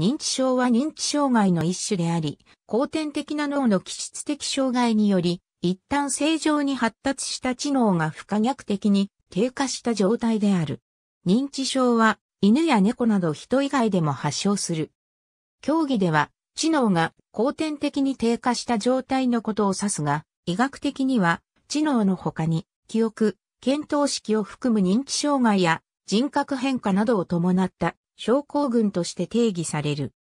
認知症は認知障害の一種であり、後天的な脳の基質的障害により、一旦正常に発達した知能が不可逆的に低下した状態である。認知症は犬や猫など人以外でも発症する。競技では知能が後天的に低下した状態のことを指すが、医学的には知能の他に記憶、検討式を含む認知障害や人格変化などを伴った症候群として定義される。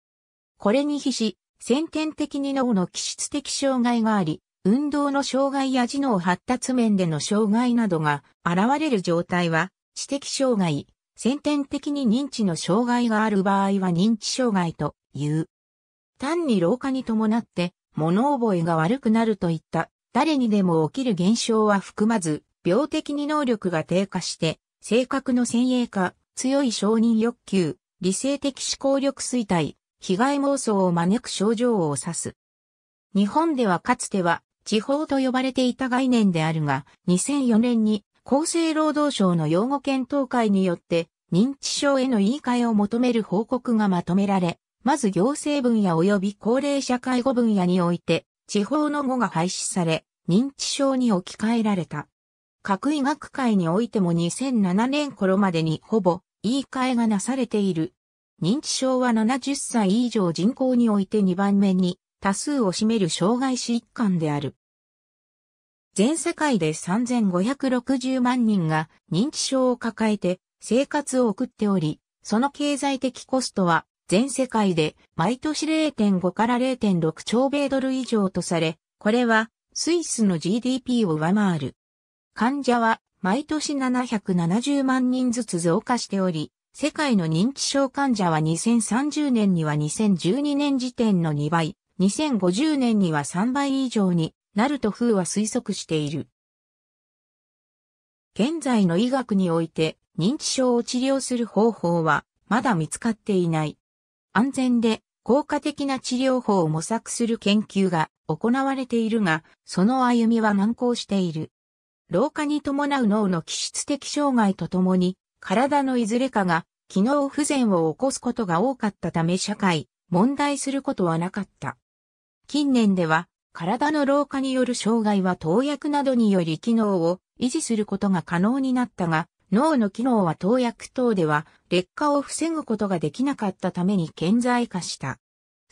これに比し、先天的に脳の気質的障害があり、運動の障害や知能発達面での障害などが現れる状態は、知的障害、先天的に認知の障害がある場合は認知障害という。単に老化に伴って物覚えが悪くなるといった誰にでも起きる現象は含まず、病的に能力が低下して、性格の先鋭化、強い承認欲求、理性的思考力衰退、被害妄想を招く症状を指す。日本ではかつては地方と呼ばれていた概念であるが、2004年に厚生労働省の用語検討会によって認知症への言い換えを求める報告がまとめられ、まず行政分野及び高齢社会護分野において、地方の語が廃止され、認知症に置き換えられた。各医学会においても2007年頃までにほぼ言い換えがなされている。認知症は70歳以上人口において2番目に多数を占める障害死一環である。全世界で3560万人が認知症を抱えて生活を送っており、その経済的コストは全世界で毎年0.5から0.6兆米ドル以上とされ、これはスイスの GDP を上回る。患者は毎年770万人ずつ増加しており、世界の認知症患者は2030年には2012年時点の2倍、2050年には3倍以上になると風は推測している。現在の医学において認知症を治療する方法はまだ見つかっていない。安全で効果的な治療法を模索する研究が行われているが、その歩みは難航している。老化に伴う脳の気質的障害とともに、体のいずれかが機能不全を起こすことが多かったため社会、問題することはなかった。近年では、体の老化による障害は投薬などにより機能を維持することが可能になったが、脳の機能は投薬等では劣化を防ぐことができなかったために顕在化した。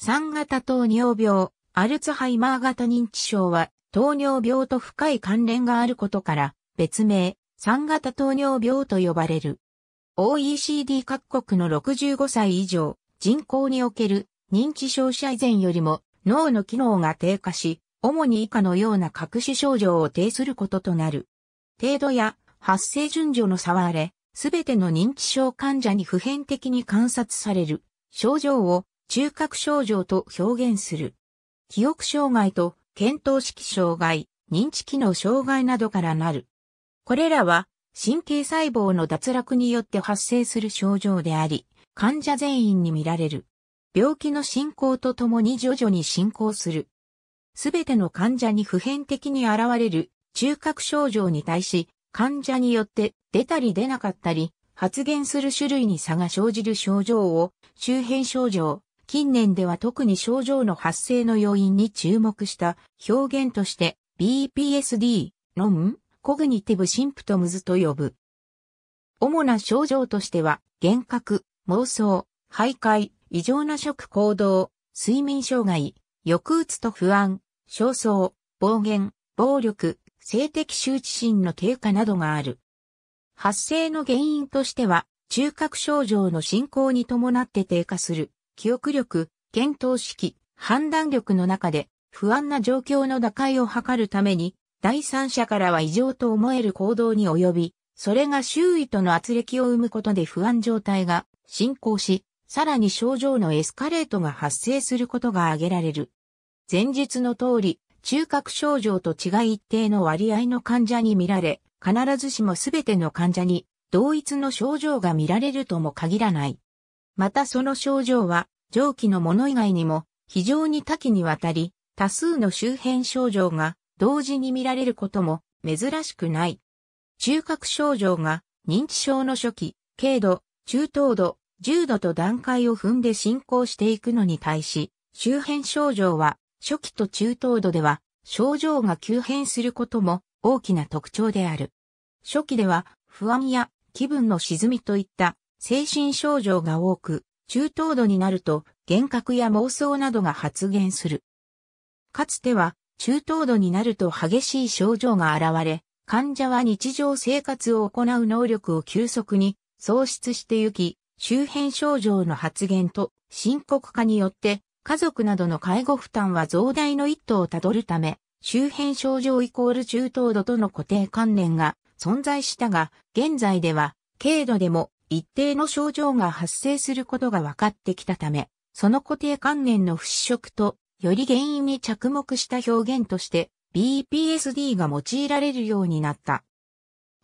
3型糖尿病、アルツハイマー型認知症は糖尿病と深い関連があることから別名3型糖尿病と呼ばれる。OECD 各国の65歳以上人口における認知症者以前よりも脳の機能が低下し、主に以下のような各種症状を呈することとなる。程度や発生順序の差はあれ、すべての認知症患者に普遍的に観察される症状を中核症状と表現する。記憶障害と検討式障害、認知機能障害などからなる。これらは神経細胞の脱落によって発生する症状であり、患者全員に見られる。病気の進行とともに徐々に進行する。すべての患者に普遍的に現れる中核症状に対し、患者によって出たり出なかったり、発現する種類に差が生じる症状を周辺症状、近年では特に症状の発生の要因に注目した表現として BPSD、のン、コグニティブシンプトムズと呼ぶ。主な症状としては、幻覚、妄想、徘徊、異常な食行動、睡眠障害、抑うつと不安、焦燥、暴言、暴力、性的羞恥心の低下などがある。発生の原因としては、中核症状の進行に伴って低下する、記憶力、検討式、判断力の中で不安な状況の打開を図るために、第三者からは異常と思える行動に及び、それが周囲との圧力を生むことで不安状態が進行し、さらに症状のエスカレートが発生することが挙げられる。前述の通り、中核症状と違い一定の割合の患者に見られ、必ずしも全ての患者に同一の症状が見られるとも限らない。またその症状は、上記のもの以外にも、非常に多岐にわたり、多数の周辺症状が同時に見られることも珍しくない。中核症状が認知症の初期、軽度、中等度、重度と段階を踏んで進行していくのに対し、周辺症状は初期と中等度では症状が急変することも大きな特徴である。初期では不安や気分の沈みといった精神症状が多く、中等度になると幻覚や妄想などが発現する。かつては中等度になると激しい症状が現れ、患者は日常生活を行う能力を急速に喪失してゆき、周辺症状の発現と深刻化によって家族などの介護負担は増大の一途をたどるため、周辺症状イコール中等度との固定観念が存在したが、現在では軽度でも一定の症状が発生することが分かってきたため、その固定観念の払拭と、より原因に着目した表現として BPSD が用いられるようになった。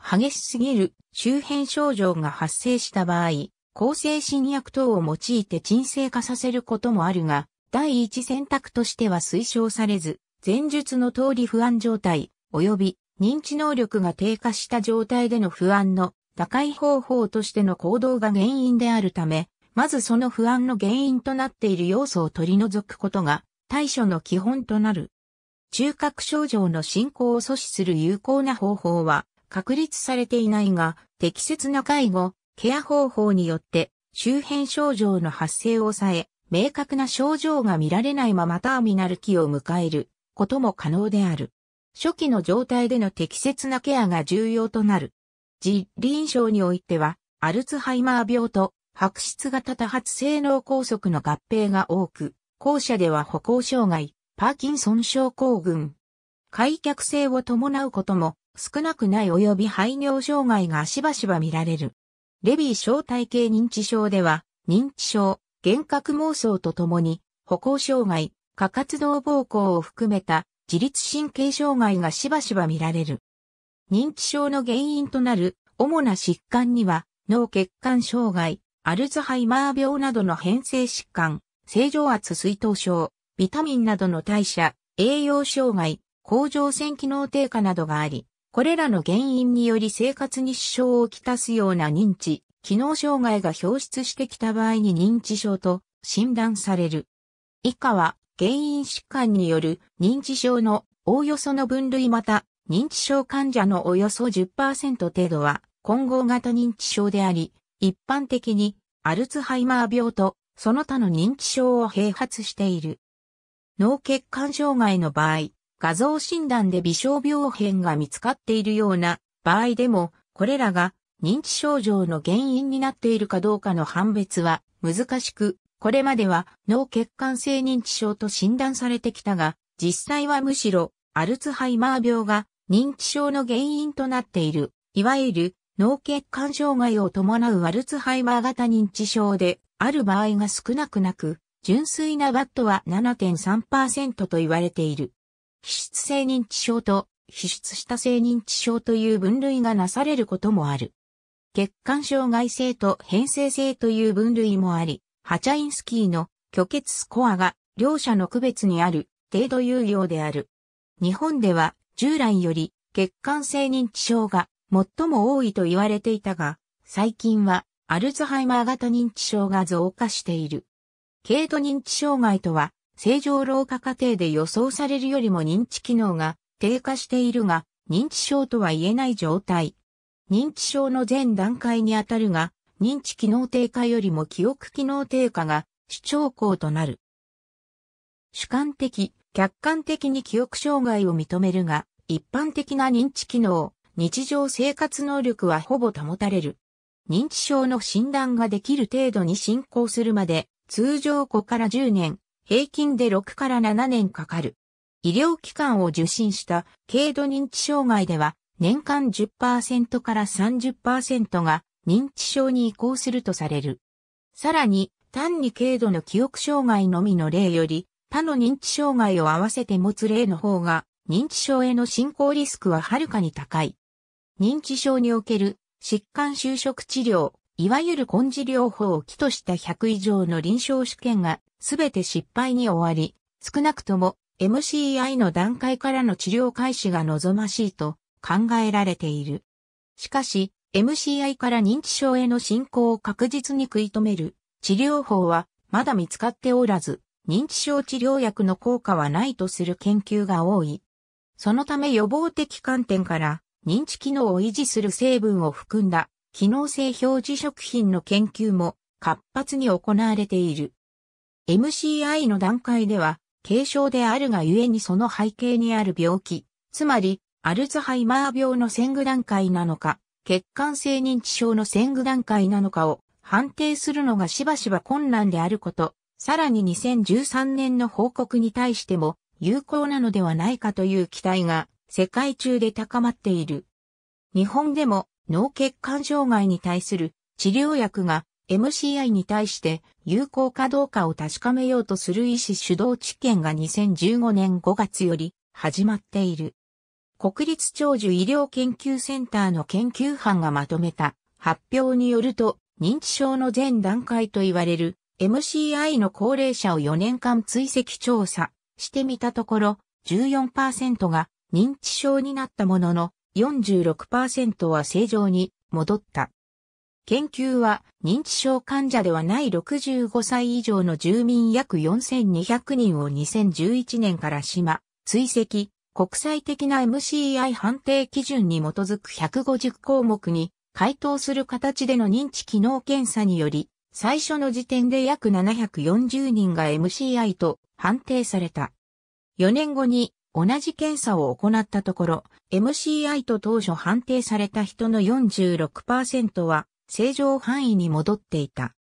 激しすぎる周辺症状が発生した場合、抗精神薬等を用いて鎮静化させることもあるが、第一選択としては推奨されず、前述の通り不安状態、及び認知能力が低下した状態での不安の打開方法としての行動が原因であるため、まずその不安の原因となっている要素を取り除くことが対処の基本となる。中核症状の進行を阻止する有効な方法は確立されていないが、適切な介護、ケア方法によって周辺症状の発生を抑え、明確な症状が見られないままターミナル期を迎えることも可能である。初期の状態での適切なケアが重要となる。実臨床においては、アルツハイマー病と白質型多発性脳梗塞の合併が多く、後者では歩行障害、パーキンソン症候群、開脚性を伴うことも少なくない及び排尿障害がしばしば見られる。レビー小体系認知症では、認知症、幻覚妄想とともに、歩行障害、過活動暴行を含めた自律神経障害がしばしば見られる。認知症の原因となる主な疾患には、脳血管障害、アルツハイマー病などの変性疾患、正常圧水頭症、ビタミンなどの代謝、栄養障害、甲状腺機能低下などがあり、これらの原因により生活に支障をきたすような認知、機能障害が表出してきた場合に認知症と診断される。以下は原因疾患による認知症のおおよその分類また認知症患者のおよそ10%程度は混合型認知症であり、一般的にアルツハイマー病とその他の認知症を併発している。脳血管障害の場合、画像診断で微小病変が見つかっているような場合でも、これらが認知症状の原因になっているかどうかの判別は難しく、これまでは脳血管性認知症と診断されてきたが、実際はむしろアルツハイマー病が認知症の原因となっている、いわゆる脳血管障害を伴うアルツハイマー型認知症である場合が少なくなく、純粋なバットは7.3%と言われている。皮質性認知症と皮質下性認知症という分類がなされることもある。血管障害性と変性性という分類もあり、ハチャインスキーの虚血スコアが両者の区別にある程度有用である。日本では従来より血管性認知症が最も多いと言われていたが、最近はアルツハイマー型認知症が増加している。軽度認知障害とは、正常老化過程で予想されるよりも認知機能が低下しているが、認知症とは言えない状態。認知症の全段階にあたるが、認知機能低下よりも記憶機能低下が主張項となる。主観的、客観的に記憶障害を認めるが、一般的な認知機能、日常生活能力はほぼ保たれる。認知症の診断ができる程度に進行するまで、通常5から10年、平均で6から7年かかる。医療機関を受診した軽度認知障害では、年間10%から30%が認知症に移行するとされる。さらに、単に軽度の記憶障害のみの例より、他の認知障害を合わせて持つ例の方が認知症への進行リスクははるかに高い。認知症における疾患就職治療、いわゆる根治療法を基とした100以上の臨床試験がすべて失敗に終わり、少なくとも MCI の段階からの治療開始が望ましいと考えられている。しかし、MCI から認知症への進行を確実に食い止める治療法はまだ見つかっておらず、認知症治療薬の効果はないとする研究が多い。そのため予防的観点から認知機能を維持する成分を含んだ機能性表示食品の研究も活発に行われている。MCI の段階では軽症であるがゆえにその背景にある病気、つまりアルツハイマー病の先具段階なのか、血管性認知症の先具段階なのかを判定するのがしばしば困難であること、さらに2013年の報告に対しても有効なのではないかという期待が世界中で高まっている。日本でも脳血管障害に対する治療薬が MCI に対して有効かどうかを確かめようとする医師主導治験が2015年5月より始まっている。国立長寿医療研究センターの研究班がまとめた発表によると認知症の前段階と言われる MCI の高齢者を4年間追跡調査してみたところ、14%が認知症になったものの、46%は正常に戻った。研究は認知症患者ではない65歳以上の住民約4200人を2011年から島、追跡、国際的な MCI 判定基準に基づく150項目に回答する形での認知機能検査により、最初の時点で約740人が MCI と判定された。4年後に同じ検査を行ったところ、MCI と当初判定された人の46%は正常範囲に戻っていた。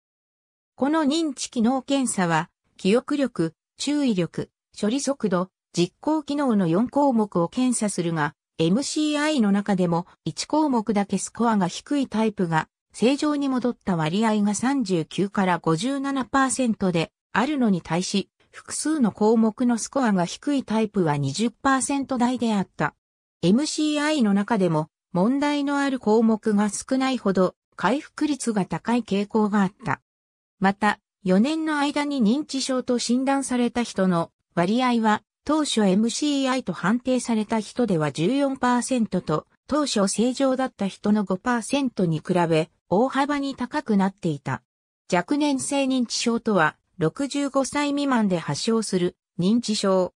この認知機能検査は、記憶力、注意力、処理速度、実行機能の4項目を検査するが、MCI の中でも1項目だけスコアが低いタイプが正常に戻った割合が39から57%であるのに対し、複数の項目のスコアが低いタイプは20%台であった。MCI の中でも問題のある項目が少ないほど回復率が高い傾向があった。また、4年の間に認知症と診断された人の割合は当初 MCI と判定された人では14%と当初正常だった人の5%に比べ大幅に高くなっていた。若年性認知症とは65歳未満で発症する認知症。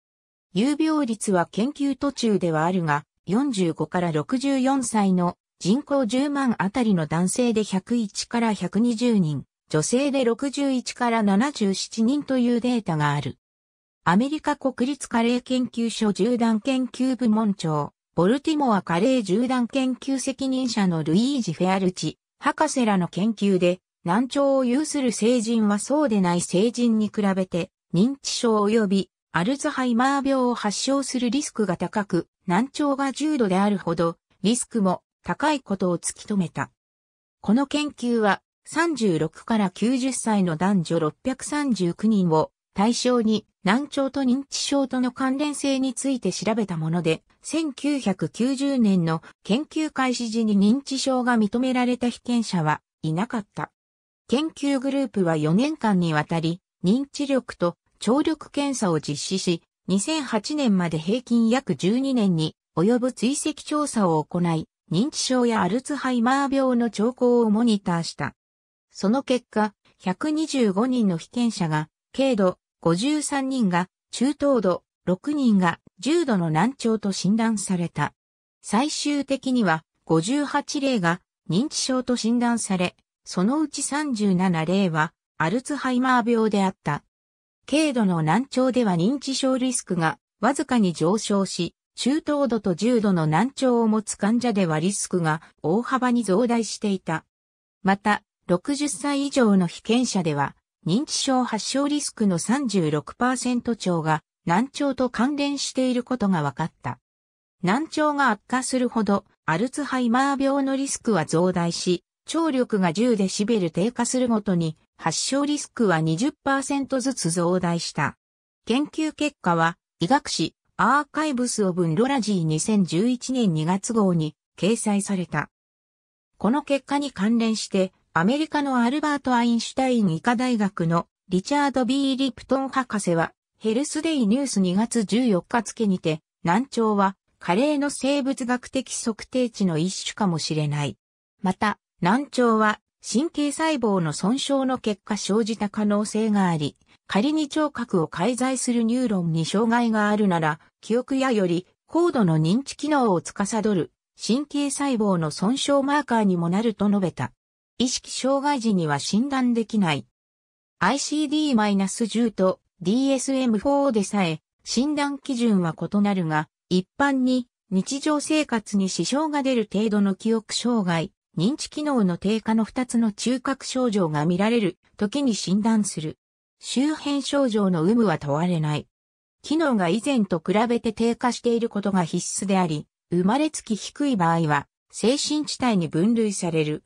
有病率は研究途中ではあるが、45から64歳の人口10万あたりの男性で101から120人、女性で61から77人というデータがある。アメリカ国立加齢研究所縦断研究部門長、ボルティモア加齢縦断研究責任者のルイージ・フェアルチ、博士らの研究で、難聴を有する成人はそうでない成人に比べて、認知症及びアルツハイマー病を発症するリスクが高く、難聴が重度であるほど、リスクも高いことを突き止めた。この研究は、36から90歳の男女639人を対象に難聴と認知症との関連性について調べたもので、1990年の研究開始時に認知症が認められた被験者はいなかった。研究グループは4年間にわたり、認知力と聴力検査を実施し、2008年まで平均約12年に及ぶ追跡調査を行い、認知症やアルツハイマー病の兆候をモニターした。その結果、125人の被験者が、軽度53人が、中等度6人が重度の難聴と診断された。最終的には58例が認知症と診断され、そのうち37例はアルツハイマー病であった。軽度の難聴では認知症リスクがわずかに上昇し、中等度と重度の難聴を持つ患者ではリスクが大幅に増大していた。また、60歳以上の被験者では、認知症発症リスクの36%超が難聴と関連していることが分かった。難聴が悪化するほどアルツハイマー病のリスクは増大し、聴力が10デシベル低下するごとに発症リスクは20%ずつ増大した。研究結果は医学誌アーカイブス・オブ・ンロラジー2011年2月号に掲載された。この結果に関連してアメリカのアルバート・アインシュタイン医科大学のリチャード・ B・ リプトン博士はヘルスデイニュース2月14日付にて難聴は加齢の生物学的測定値の一種かもしれない。また、難聴は神経細胞の損傷の結果生じた可能性があり、仮に聴覚を介在するニューロンに障害があるなら、記憶やより高度の認知機能を司る神経細胞の損傷マーカーにもなると述べた。意識障害時には診断できない。ICD-10 と DSM-4 でさえ診断基準は異なるが、一般に日常生活に支障が出る程度の記憶障害、認知機能の低下の2つの中核症状が見られる時に診断する。周辺症状の有無は問われない。機能が以前と比べて低下していることが必須であり、生まれつき低い場合は、精神地帯に分類される。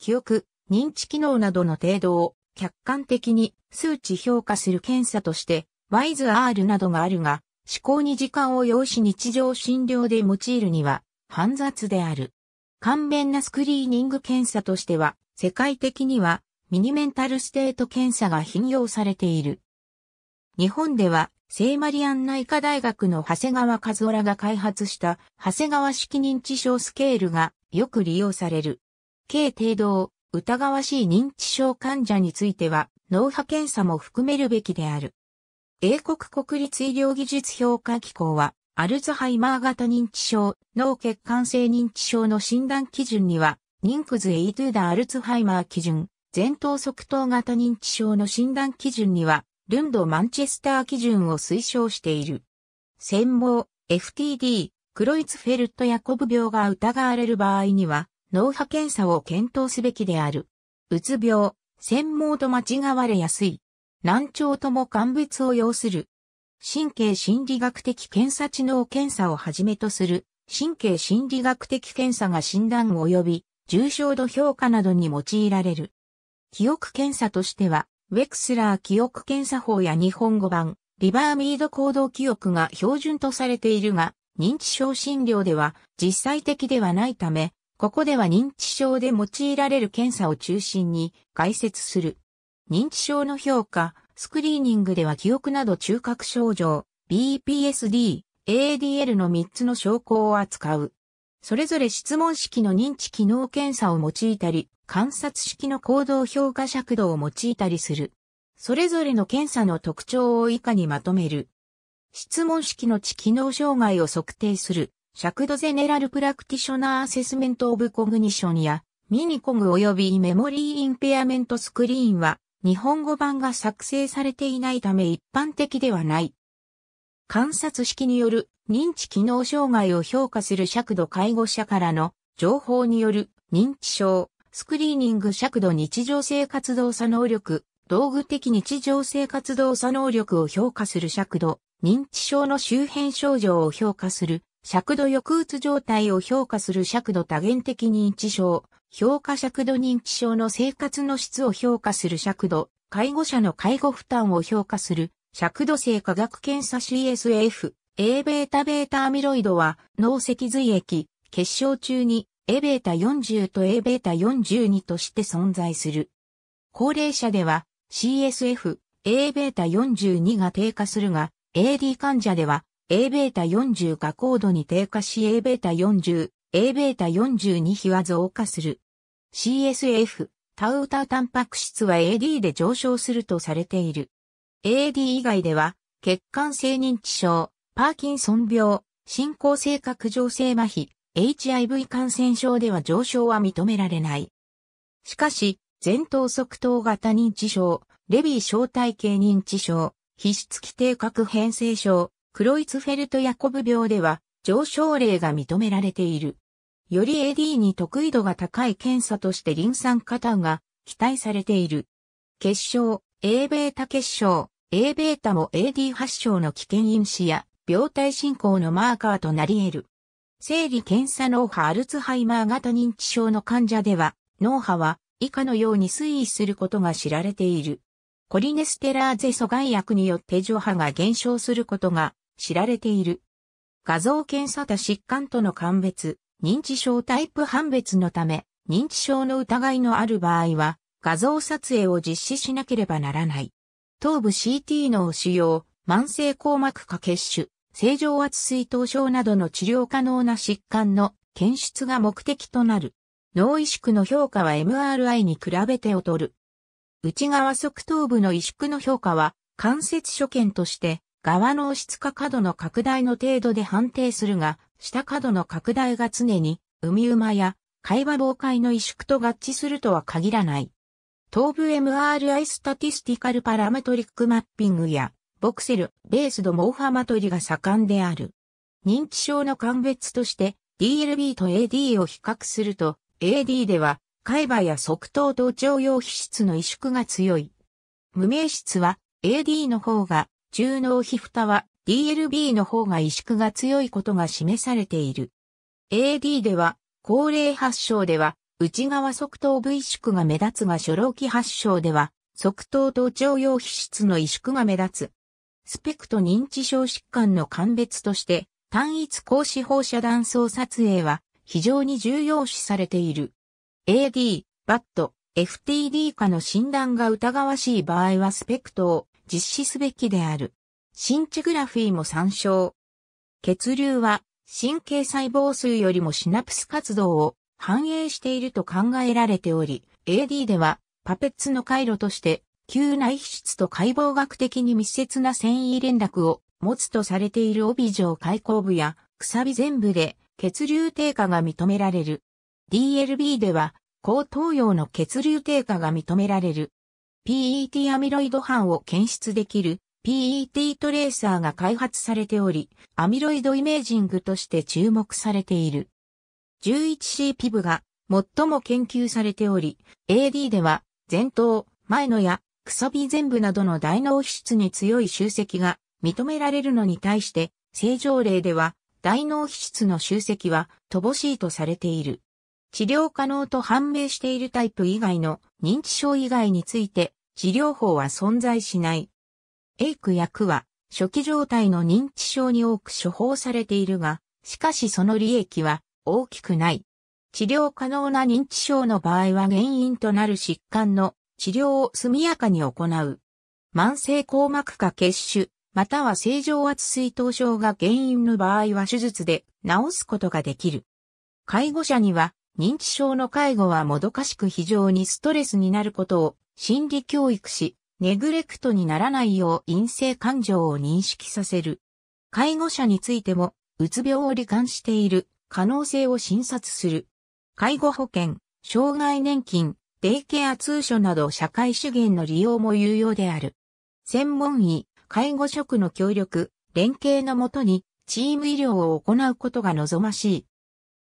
記憶、認知機能などの程度を客観的に数値評価する検査として、WISE-R などがあるが、思考に時間を要し日常診療で用いるには、煩雑である。簡便なスクリーニング検査としては、世界的にはミニメンタルステート検査が頻用されている。日本では、聖マリアン内科大学の長谷川和夫らが開発した長谷川式認知症スケールがよく利用される。軽程度を疑わしい認知症患者については脳波検査も含めるべきである。英国国立医療技術評価機構はアルツハイマー型認知症、脳血管性認知症の診断基準には、ニンクズ・エイトゥーダ・アルツハイマー基準、前頭側頭型認知症の診断基準には、ルンド・マンチェスター基準を推奨している。専門、FTD、クロイツフェルト・ヤコブ病が疑われる場合には、脳波検査を検討すべきである。うつ病、専門と間違われやすい。難聴とも乾物を要する。神経心理学的検査知能検査をはじめとする神経心理学的検査が診断及び重症度評価などに用いられる。記憶検査としては、ウェクスラー記憶検査法や日本語版、リバーミード行動記憶が標準とされているが、認知症診療では実際的ではないため、ここでは認知症で用いられる検査を中心に解説する。認知症の評価、スクリーニングでは記憶など中核症状、BPSD、ADL の3つの症候を扱う。それぞれ質問式の認知機能検査を用いたり、観察式の行動評価尺度を用いたりする。それぞれの検査の特徴を以下にまとめる。質問式の知機能障害を測定する、尺度ゼネラルプラクティショナーアセスメントオブコグニションや、ミニコグ及びメモリーインペアメントスクリーンは、日本語版が作成されていないため一般的ではない。観察式による認知機能障害を評価する尺度介護者からの情報による認知症、スクリーニング尺度日常生活動作能力、道具的日常生活動作能力を評価する尺度、認知症の周辺症状を評価する尺度抑うつ状態を評価する尺度多元的認知症、評価尺度認知症の生活の質を評価する尺度、介護者の介護負担を評価する尺度性科学検査 CSF、Aβ ベータアミロイドは脳脊髄液、結晶中に Aβ 40と Aβ 42として存在する。高齢者では CSF、Aβ42 が低下するが、AD 患者では Aβ40 が高度に低下し Aβ40、Aβ42 比は増加する。CSF、タウタタンパク質は AD で上昇するとされている。AD 以外では、血管性認知症、パーキンソン病、進行性拡張性麻痺、HIV 感染症では上昇は認められない。しかし、前頭側頭型認知症、レビー小体系認知症、皮質規定核変性症、クロイツフェルト・ヤコブ病では上昇例が認められている。より AD に得意度が高い検査としてリン酸過炭が期待されている。結晶、A ベータ結晶、A ベータも AD 発症の危険因子や病態進行のマーカーとなり得る。生理検査脳波アルツハイマー型認知症の患者では、脳波は以下のように推移することが知られている。コリネステラーゼ阻害薬によって上波が減少することが知られている。画像検査多疾患との鑑別、認知症タイプ判別のため、認知症の疑いのある場合は、画像撮影を実施しなければならない。頭部 CT 脳使用、慢性硬膜下血腫、正常圧水頭症などの治療可能な疾患の検出が目的となる。脳萎縮の評価は MRI に比べて劣る。内側側頭部の萎縮の評価は関節所見として側の押し付か角の拡大の程度で判定するが、下角の拡大が常に、海馬や海馬防海の萎縮と合致するとは限らない。頭部 MRI スタティスティカルパラメトリックマッピングや、ボクセル、ベースドモーハマトリが盛んである。認知症の鑑別として、DLB と AD を比較すると、AD では、海馬や側頭頭頂用皮質の萎縮が強い。無名質は、AD の方が中脳皮蓋は DLB の方が萎縮が強いことが示されている。AD では、高齢発症では、内側側頭部萎縮が目立つが初老期発症では、側頭頭頂用皮質の萎縮が目立つ。スペクト認知症疾患の鑑別として、単一高視放射断層撮影は非常に重要視されている。AD、バット、FTD 化の診断が疑わしい場合はスペクトを実施すべきである。新地グラフィーも参照。血流は神経細胞数よりもシナプス活動を反映していると考えられており、AD ではパペッツの回路として旧内皮質と解剖学的に密接な繊維連絡を持つとされている帯状開口部やくさび全部で血流低下が認められる。DLB では、高東洋の血流低下が認められる。PET アミロイド斑を検出できる PET トレーサーが開発されており、アミロイドイメージングとして注目されている。11C ピブが最も研究されており、AD では前頭、前野やくそび全部などの大脳皮質に強い集積が認められるのに対して、正常例では大脳皮質の集積は乏しいとされている。治療可能と判明しているタイプ以外の認知症以外について治療法は存在しない。エイク薬は、初期状態の認知症に多く処方されているが、しかしその利益は大きくない。治療可能な認知症の場合は原因となる疾患の治療を速やかに行う。慢性硬膜下血腫、または正常圧水頭症が原因の場合は手術で治すことができる。介護者には認知症の介護はもどかしく非常にストレスになることを心理教育し、ネグレクトにならないよう陰性感情を認識させる。介護者についても、うつ病を罹患している可能性を診察する。介護保険、障害年金、デイケア通所など社会資源の利用も有用である。専門医、介護職の協力、連携のもとに、チーム医療を行うことが望ましい。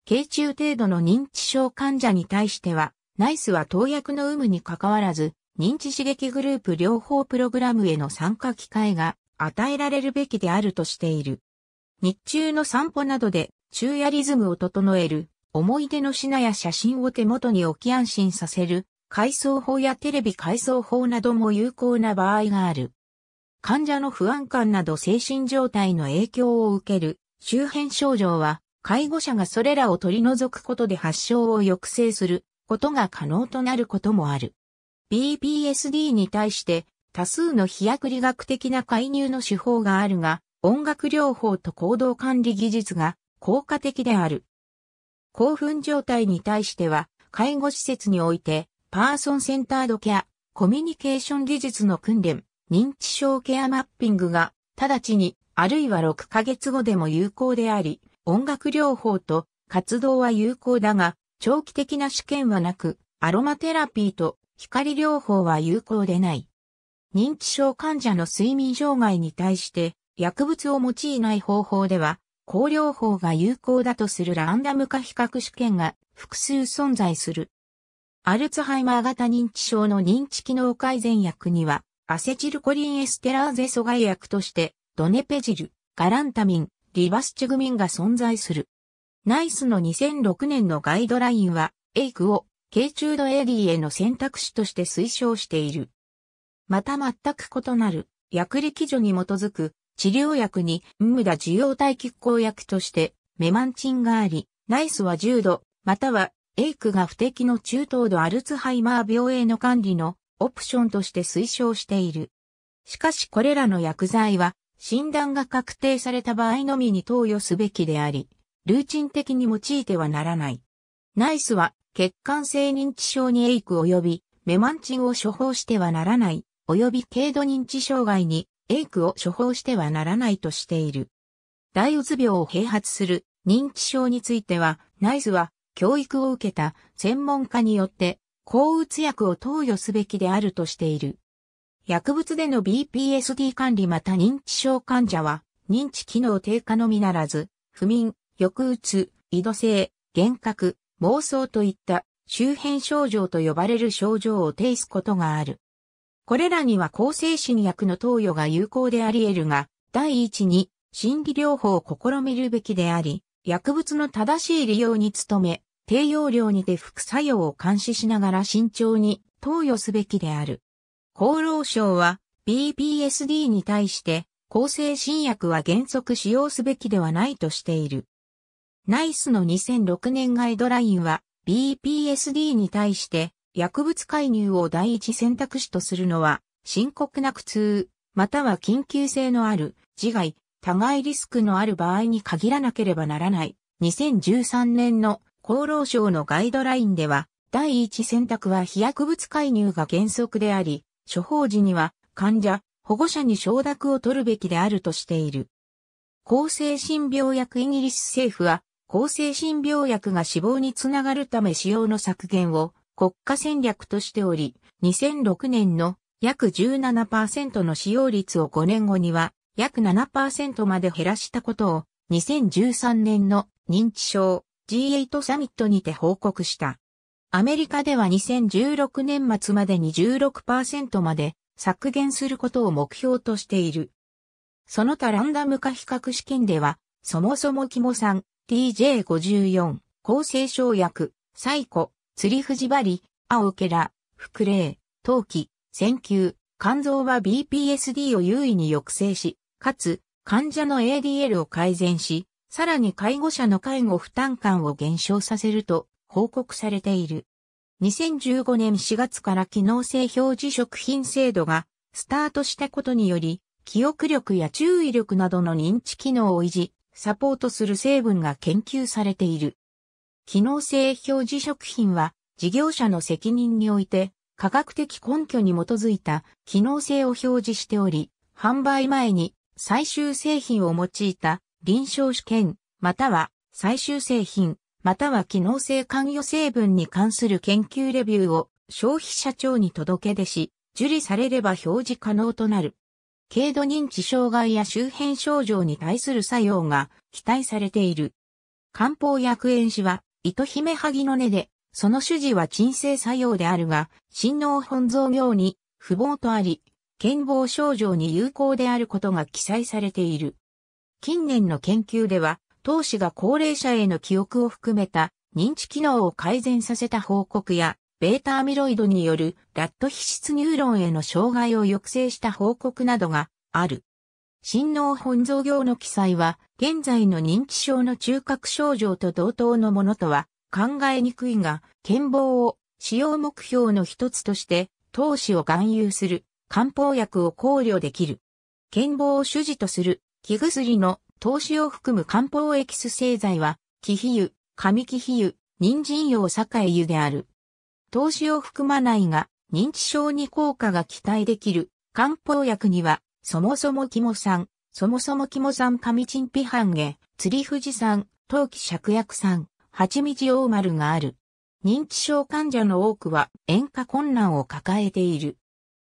軽中程度の認知症患者に対しては、ナイスは投薬の有無に関わらず、認知刺激グループ療法プログラムへの参加機会が与えられるべきであるとしている。日中の散歩などで昼夜リズムを整える、思い出の品や写真を手元に置き安心させる、回想法やテレビ回想法なども有効な場合がある。患者の不安感など精神状態の影響を受ける周辺症状は、介護者がそれらを取り除くことで発症を抑制することが可能となることもある。BPSD に対して多数の飛躍理学的な介入の手法があるが、音楽療法と行動管理技術が効果的である。興奮状態に対しては、介護施設において、パーソンセンタードケア、コミュニケーション技術の訓練、認知症ケアマッピングが、直ちに、あるいは6ヶ月後でも有効であり、音楽療法と活動は有効だが、長期的な試験はなく、アロマテラピーと光療法は有効でない。認知症患者の睡眠障害に対して薬物を用いない方法では、光療法が有効だとするランダム化比較試験が複数存在する。アルツハイマー型認知症の認知機能改善薬には、アセチルコリンエステラーゼ阻害薬として、ドネペジル、ガランタミン、リバスチグミンが存在する。ナイスの2006年のガイドラインは、エイクを軽中度 AD への選択肢として推奨している。また全く異なる薬力除に基づく治療薬に無駄受容体拮抗薬としてメマンチンがあり、ナイスは重度、またはエイクが不適の中等度アルツハイマー病への管理のオプションとして推奨している。しかしこれらの薬剤は診断が確定された場合のみに投与すべきであり、ルーチン的に用いてはならない。ナイスは血管性認知症にエイク及びメマンチンを処方してはならない、及び軽度認知障害にエイクを処方してはならないとしている。大うつ病を併発する認知症については、ナイスは教育を受けた専門家によって抗うつ薬を投与すべきであるとしている。薬物での BPSD 管理また認知症患者は、認知機能低下のみならず、不眠、抑うつ、異度性、幻覚、妄想といった周辺症状と呼ばれる症状を呈すことがある。これらには抗精神薬の投与が有効であり得るが、第一に心理療法を試みるべきであり、薬物の正しい利用に努め、低用量にて副作用を監視しながら慎重に投与すべきである。厚労省は BPSD に対して、抗精神薬は原則使用すべきではないとしている。ナイスの2006年ガイドラインは BPSD に対して薬物介入を第一選択肢とするのは深刻な苦痛、または緊急性のある自害、互いリスクのある場合に限らなければならない。2013年の厚労省のガイドラインでは第一選択は非薬物介入が原則であり、処方時には患者、保護者に承諾を取るべきであるとしている。厚生診病薬イギリス政府は抗精神病薬が死亡につながるため使用の削減を国家戦略としており、2006年の約17%の使用率を5年後には約7%まで減らしたことを2013年の認知症 G8 サミットにて報告した。アメリカでは2016年末までに16%まで削減することを目標としている。その他ランダム化比較試験では、そもそも肝酸、t j 5 4厚生省薬、サイコ、釣り藤針、青ケラ、福霊、陶器、選球、肝臓は BPSD を優位に抑制し、かつ、患者の ADL を改善し、さらに介護者の介護負担感を減少させると報告されている。2015年4月から機能性表示食品制度がスタートしたことにより、記憶力や注意力などの認知機能を維持、サポートする成分が研究されている。機能性表示食品は事業者の責任において科学的根拠に基づいた機能性を表示しており、販売前に最終製品を用いた臨床試験、または最終製品、または機能性関与成分に関する研究レビューを消費者庁に届け出し、受理されれば表示可能となる。軽度認知障害や周辺症状に対する作用が期待されている。漢方薬塩子は、糸姫萩の根で、その主治は鎮静作用であるが、心脳本蔵病に不防とあり、健忘症状に有効であることが記載されている。近年の研究では、当氏が高齢者への記憶を含めた認知機能を改善させた報告や、ベータアミロイドによるラット皮質ニューロンへの障害を抑制した報告などがある。心脳本造業の記載は、現在の認知症の中核症状と同等のものとは考えにくいが、健忘を使用目標の一つとして、投資を含有する漢方薬を考慮できる。健忘を主事とする気薬の投資を含む漢方エキス製剤は、気比油、紙気比油、人参用栄油である。投資を含まないが、認知症に効果が期待できる漢方薬には、そもそもキモ酸、そもそもキモ酸上チンピハンゲ、釣り富士山、陶器芍薬酸、蜂蜜大丸がある。認知症患者の多くは塩化困難を抱えている。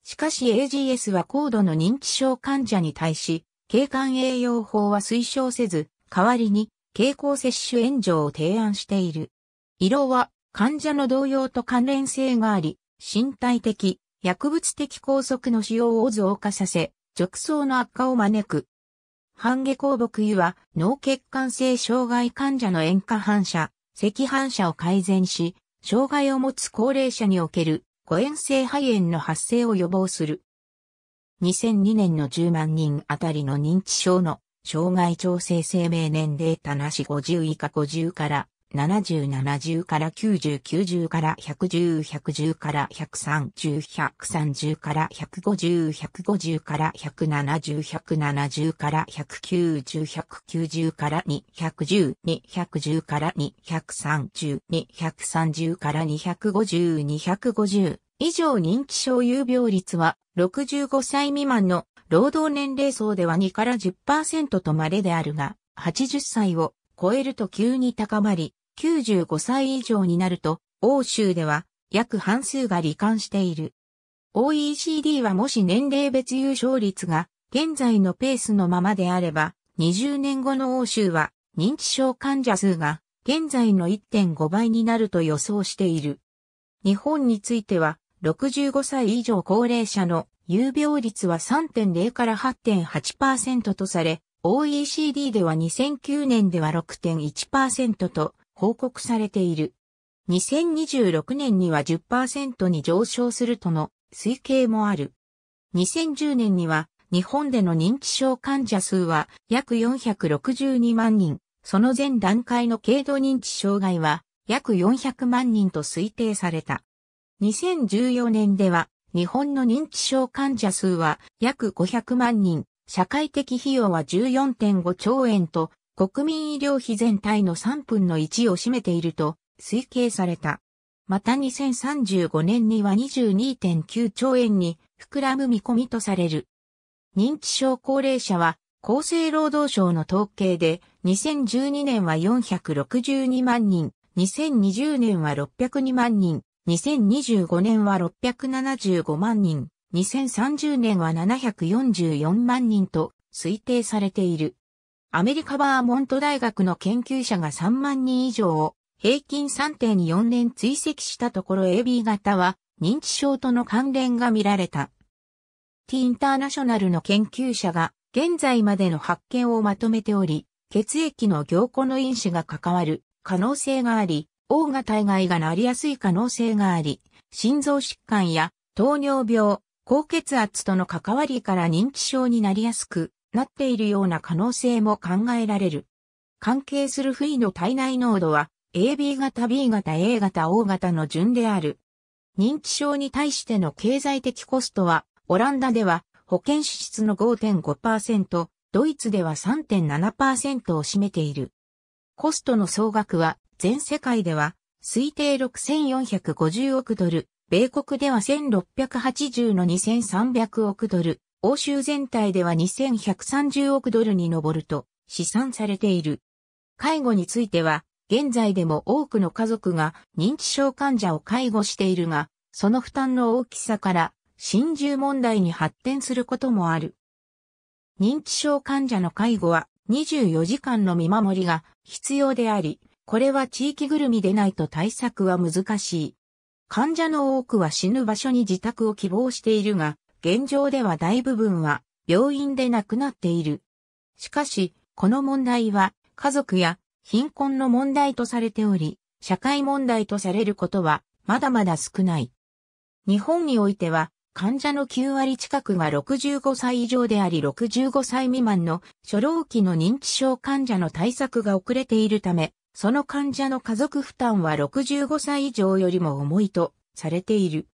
しかし AGS は高度の認知症患者に対し、経管栄養法は推奨せず、代わりに経口摂取援助を提案している。色は患者の動揺と関連性があり、身体的、薬物的拘束の使用を増加させ、褥瘡の悪化を招く。半下項木油は脳血管性障害患者の塩化反射、赤反射を改善し、障害を持つ高齢者における誤嚥性肺炎の発生を予防する。2002年の10万人あたりの認知症の障害調整生命年齢たなし50以下50から7070から9090から110110から1 3 0 1 3 0から150150から170170から190190から210210から2302130から250250以上認知症有病率は65歳未満の労働年齢層では2から10%とまでであるが、80歳を超えると急に高まり、95歳以上になると、欧州では約半数が罹患している。OECD はもし年齢別優勝率が現在のペースのままであれば、20年後の欧州は認知症患者数が現在の1.5倍になると予想している。日本については、65歳以上高齢者の有病率は3.0から8.8%とされ、OECD では2009年では6.1%と報告されている。2026年には10%に上昇するとの推計もある。2010年には日本での認知症患者数は約462万人、その前段階の軽度認知障害は約400万人と推定された。2014年では日本の認知症患者数は約500万人、社会的費用は14.5兆円と国民医療費全体の3分の1を占めていると推計された。また2035年には22.9兆円に膨らむ見込みとされる。認知症高齢者は厚生労働省の統計で2012年は462万人、2020年は602万人、2025年は675万人、2030年は744万人と推定されている。アメリカバーモント大学の研究者が3万人以上を平均3.4年追跡したところ AB 型は認知症との関連が見られた。T インターナショナルの研究者が現在までの発見をまとめており、血液の凝固の因子が関わる可能性があり、大型以外がなりやすい可能性があり、心臓疾患や糖尿病、高血圧との関わりから認知症になりやすく、なっているような可能性も考えられる。関係する不意の体内濃度は AB 型 B 型 A 型 O 型の順である。認知症に対しての経済的コストは、オランダでは保険支出の5.5%、ドイツでは3.7%を占めている。コストの総額は全世界では推定6450億ドル、米国では1680の2300億ドル、欧州全体では2130億ドルに上ると試算されている。介護については、現在でも多くの家族が認知症患者を介護しているが、その負担の大きさから心中問題に発展することもある。認知症患者の介護は24時間の見守りが必要であり、これは地域ぐるみでないと対策は難しい。患者の多くは死ぬ場所に自宅を希望しているが、現状では大部分は病院で亡くなっている。しかし、この問題は家族や貧困の問題とされており、社会問題とされることはまだまだ少ない。日本においては患者の9割近くが65歳以上であり65歳未満の初老期の認知症患者の対策が遅れているため、その患者の家族負担は65歳以上よりも重いとされている。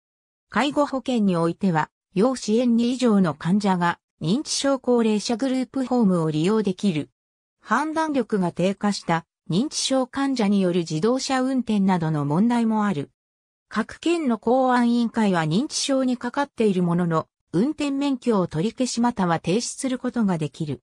介護保険においては要支援2以上の患者が認知症高齢者グループホームを利用できる。判断力が低下した認知症患者による自動車運転などの問題もある。各県の公安委員会は認知症にかかっているものの、運転免許を取り消しまたは停止することができる。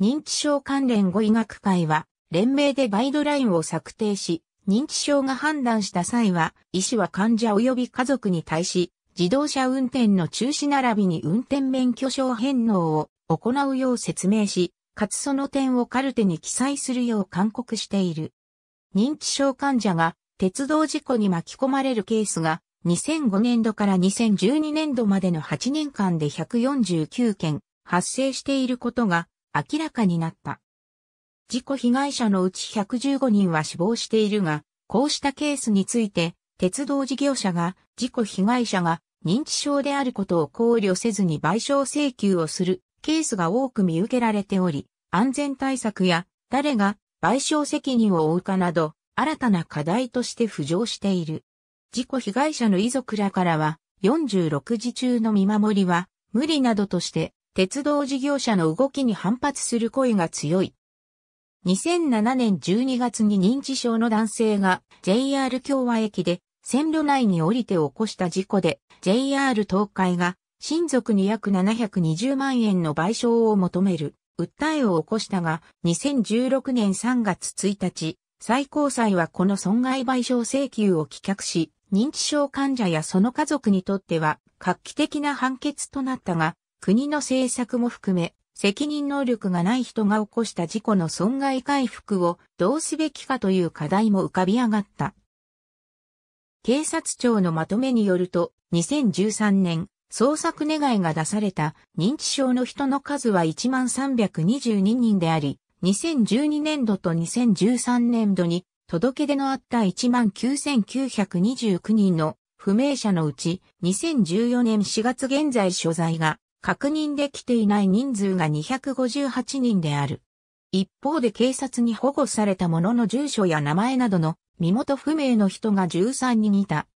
認知症関連語医学会は、連名でガイドラインを策定し、認知症が判断した際は、医師は患者及び家族に対し、自動車運転の中止並びに運転免許証返納を行うよう説明し、かつその点をカルテに記載するよう勧告している。認知症患者が鉄道事故に巻き込まれるケースが2005年度から2012年度までの8年間で149件発生していることが明らかになった。事故被害者のうち115人は死亡しているが、こうしたケースについて、鉄道事業者が事故被害者が認知症であることを考慮せずに賠償請求をするケースが多く見受けられており、安全対策や誰が賠償責任を負うかなど、新たな課題として浮上している。事故被害者の遺族らからは、46時中の見守りは無理などとして、鉄道事業者の動きに反発する声が強い2007年12月に認知症の男性が JR 京和駅で線路内に降りて起こした事故で JR 東海が親族に約720万円の賠償を求める訴えを起こしたが2016年3月1日最高裁はこの損害賠償請求を棄却し認知症患者やその家族にとっては画期的な判決となったが国の政策も含め責任能力がない人が起こした事故の損害回復をどうすべきかという課題も浮かび上がった。警察庁のまとめによると、2013年、捜索願いが出された認知症の人の数は1322人であり、2012年度と2013年度に届け出のあった19,929人の不明者のうち2014年4月現在所在が確認できていない人数が258人である。一方で警察に保護された者の住所や名前などの身元不明の人が13人いた。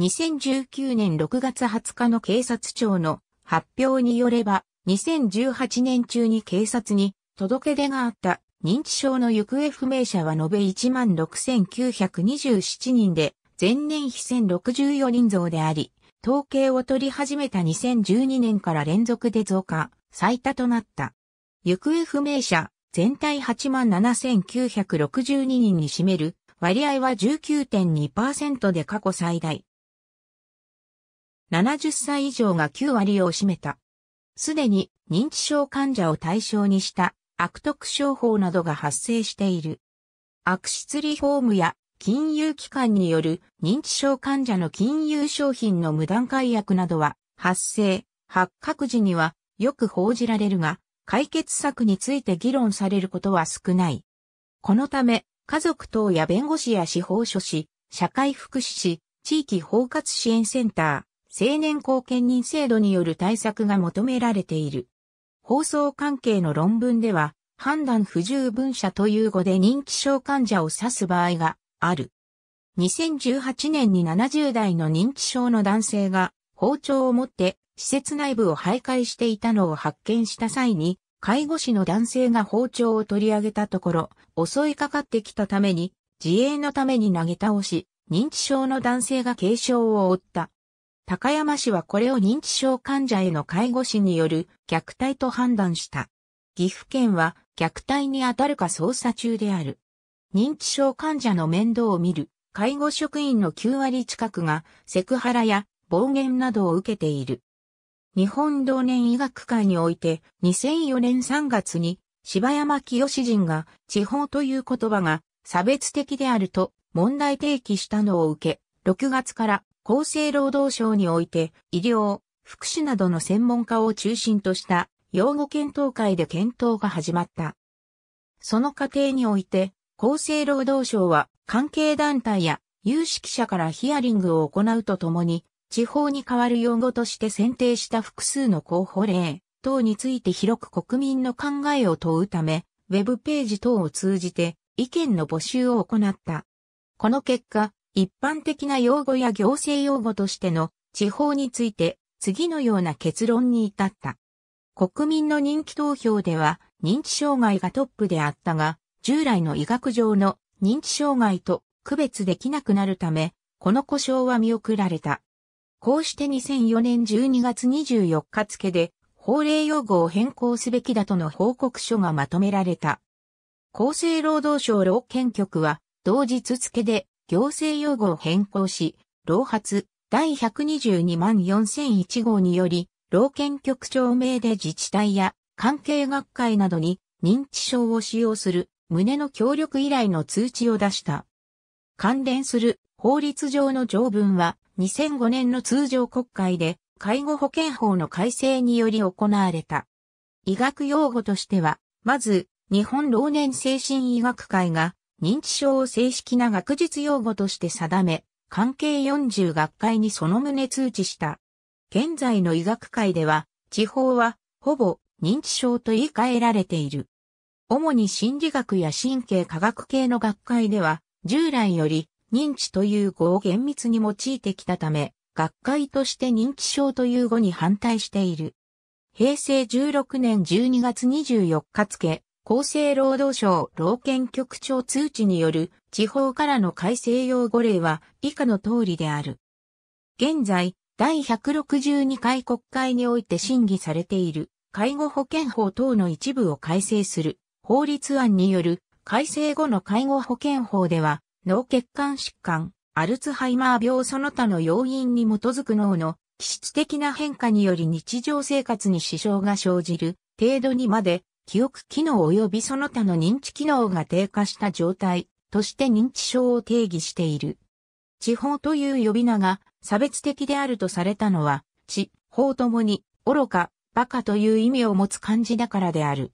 2019年6月20日の警察庁の発表によれば、2018年中に警察に届け出があった認知症の行方不明者は延べ16,927人で、前年比1064人増であり、統計を取り始めた2012年から連続で増加、最多となった。行方不明者、全体87,962人に占める割合は19.2%で過去最大。70歳以上が9割を占めた。すでに認知症患者を対象にした悪徳商法などが発生している。悪質リフォームや金融機関による認知症患者の金融商品の無断解約などは発生、発覚時にはよく報じられるが、解決策について議論されることは少ない。このため、家族等や弁護士や司法書士、社会福祉士、地域包括支援センター、青年後見人制度による対策が求められている。放送関係の論文では、判断不十分者という語で認知症患者を指す場合がある。2018年に70代の認知症の男性が包丁を持って施設内部を徘徊していたのを発見した際に、介護士の男性が包丁を取り上げたところ、襲いかかってきたために、自衛のために投げ倒し、認知症の男性が軽傷を負った。高山市はこれを認知症患者への介護士による虐待と判断した。岐阜県は虐待に当たるか捜査中である。認知症患者の面倒を見る介護職員の9割近くがセクハラや暴言などを受けている。日本同年医学会において2004年3月に柴山清志人が地方という言葉が差別的であると問題提起したのを受け、6月から厚生労働省において医療、福祉などの専門家を中心とした用語検討会で検討が始まった。その過程において厚生労働省は関係団体や有識者からヒアリングを行うとともに、地方に代わる用語として選定した複数の候補例等について広く国民の考えを問うため、ウェブページ等を通じて意見の募集を行った。この結果、一般的な用語や行政用語としての地方について次のような結論に至った。国民の人気投票では認知障害がトップであったが、従来の医学上の認知障害と区別できなくなるため、この故障は見送られた。こうして2004年12月24日付で、法令用語を変更すべきだとの報告書がまとめられた。厚生労働省老健局は、同日付で行政用語を変更し、老発第122万4001号により、老健局長名で自治体や関係学会などに認知症を使用する胸の協力依頼の通知を出した。関連する法律上の条文は2005年の通常国会で介護保険法の改正により行われた。医学用語としては、まず、日本老年精神医学会が認知症を正式な学術用語として定め、関係40学会にその旨通知した。現在の医学会では、地方は、ほぼ認知症と言い換えられている。主に心理学や神経科学系の学会では、従来より認知という語を厳密に用いてきたため、学会として認知症という語に反対している。平成16年12月24日付、厚生労働省老健局長通知による地方からの改正用語例は以下の通りである。現在、第162回国会において審議されている介護保険法等の一部を改正する法律案による改正後の介護保険法では、脳血管疾患、アルツハイマー病その他の要因に基づく脳の気質的な変化により日常生活に支障が生じる程度にまで記憶機能及びその他の認知機能が低下した状態として認知症を定義している。地方という呼び名が差別的であるとされたのは、地方ともに愚か、馬鹿という意味を持つ漢字だからである。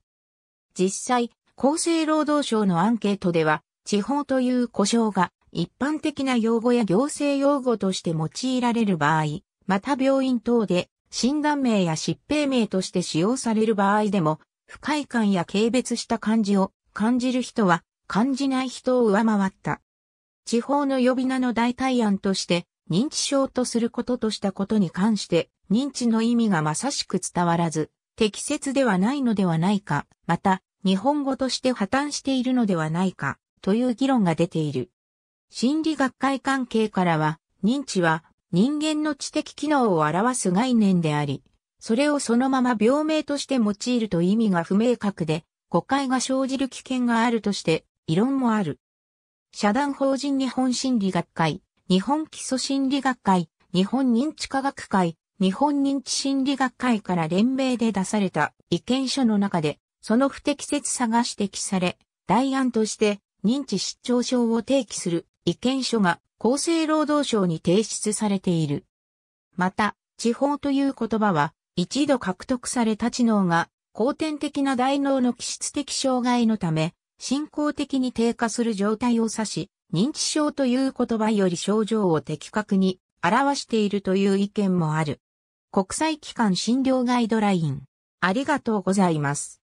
実際、厚生労働省のアンケートでは、地方という故障が一般的な用語や行政用語として用いられる場合、また病院等で診断名や疾病名として使用される場合でも、不快感や軽蔑した感じを感じる人は感じない人を上回った。地方の呼び名の代替案として認知症とすることとしたことに関して認知の意味がまさしく伝わらず、適切ではないのではないか、また、日本語として破綻しているのではないか、という議論が出ている。心理学会関係からは、認知は人間の知的機能を表す概念であり、それをそのまま病名として用いると意味が不明確で、誤解が生じる危険があるとして、異論もある。社団法人日本心理学会、日本基礎心理学会、日本認知科学会、日本認知心理学会から連名で出された意見書の中で、その不適切さが指摘され、代案として認知失調症を提起する意見書が厚生労働省に提出されている。また、地方という言葉は、一度獲得された知能が、後天的な大脳の気質的障害のため、進行的に低下する状態を指し、認知症という言葉より症状を的確に表しているという意見もある。国際機関診療ガイドライン。ありがとうございます。